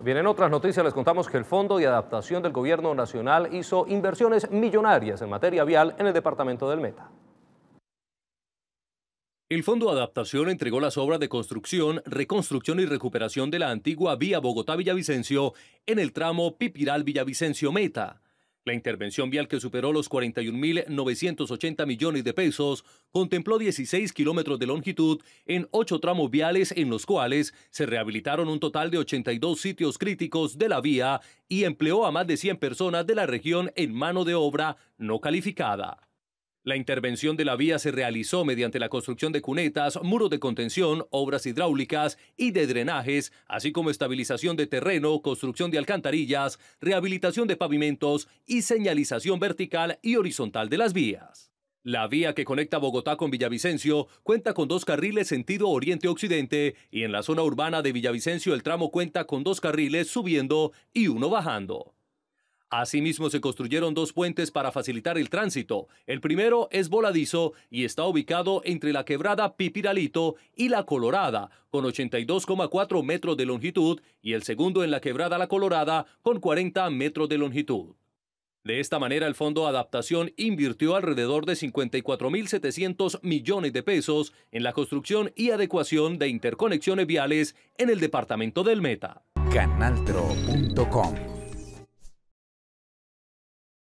Bien, en otras noticias les contamos que el Fondo de Adaptación del Gobierno Nacional hizo inversiones millonarias en materia vial en el departamento del Meta. El Fondo de Adaptación entregó las obras de construcción, reconstrucción y recuperación de la antigua vía Bogotá-Villavicencio en el tramo Pipiral-Villavicencio-Meta. La intervención vial que superó los 41.980 millones de pesos contempló 16 kilómetros de longitud en ocho tramos viales en los cuales se rehabilitaron un total de 82 sitios críticos de la vía y empleó a más de 100 personas de la región en mano de obra no calificada. La intervención de la vía se realizó mediante la construcción de cunetas, muros de contención, obras hidráulicas y de drenajes, así como estabilización de terreno, construcción de alcantarillas, rehabilitación de pavimentos y señalización vertical y horizontal de las vías. La vía que conecta Bogotá con Villavicencio cuenta con dos carriles sentido oriente-occidente y en la zona urbana de Villavicencio el tramo cuenta con dos carriles subiendo y uno bajando. Asimismo, se construyeron dos puentes para facilitar el tránsito. El primero es voladizo y está ubicado entre la quebrada Pipiralito y la Colorada, con 82,4 metros de longitud, y el segundo en la quebrada La Colorada, con 40 metros de longitud. De esta manera, el Fondo Adaptación invirtió alrededor de 54.700 millones de pesos en la construcción y adecuación de interconexiones viales en el departamento del Meta. Canaltro.com